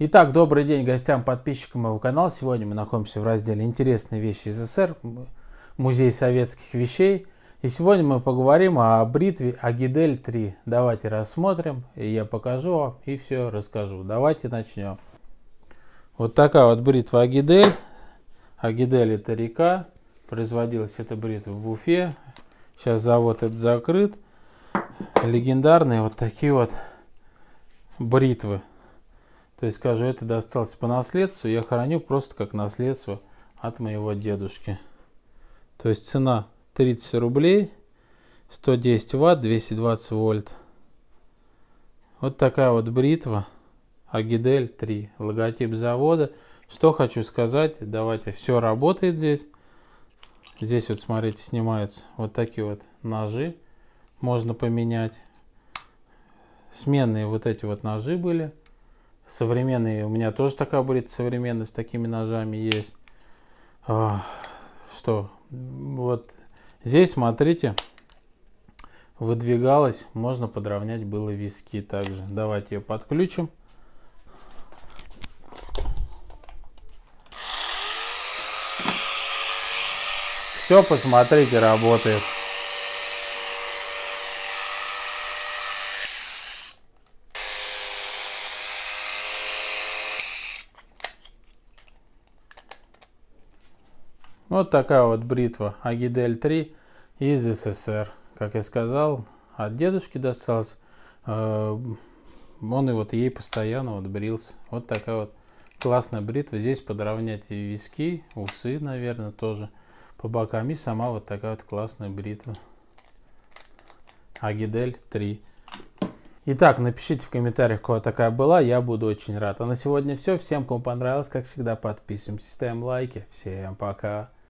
Итак, добрый день гостям, подписчикам моего канала. Сегодня мы находимся в разделе «Интересные вещи из СССР», музей советских вещей. И сегодня мы поговорим о бритве Агидель-3. Давайте рассмотрим, и я покажу вам, и все расскажу. Давайте начнем. Вот такая вот бритва Агидель. Агидель это река. Производилась эта бритва в Уфе. Сейчас завод этот закрыт. Легендарные вот такие вот бритвы. То есть скажу, это досталось по наследству, я храню просто как наследство от моего дедушки. То есть цена 30 рублей, 110 ватт, 220 вольт. Вот такая вот бритва Агидель 3, логотип завода. Что хочу сказать, давайте, все работает здесь. Здесь вот, смотрите, снимаются вот такие вот ножи, можно поменять. Сменные вот эти вот ножи были. Современные, у меня тоже такая будет современная, с такими ножами есть. Что? Вот здесь, смотрите, выдвигалась, можно подровнять было виски также. Давайте ее подключим. Все, посмотрите, работает. Вот такая вот бритва Агидель 3 из СССР. Как я сказал, от дедушки досталось. Э, он и вот ей постоянно вот брился. Вот такая вот классная бритва. Здесь подровнять и виски, усы, наверное, тоже по бокам. И сама вот такая вот классная бритва. Агидель 3. Итак, напишите в комментариях, кого такая была, я буду очень рад. А на сегодня все. Всем, кому понравилось, как всегда, подписываемся, ставим лайки. Всем пока.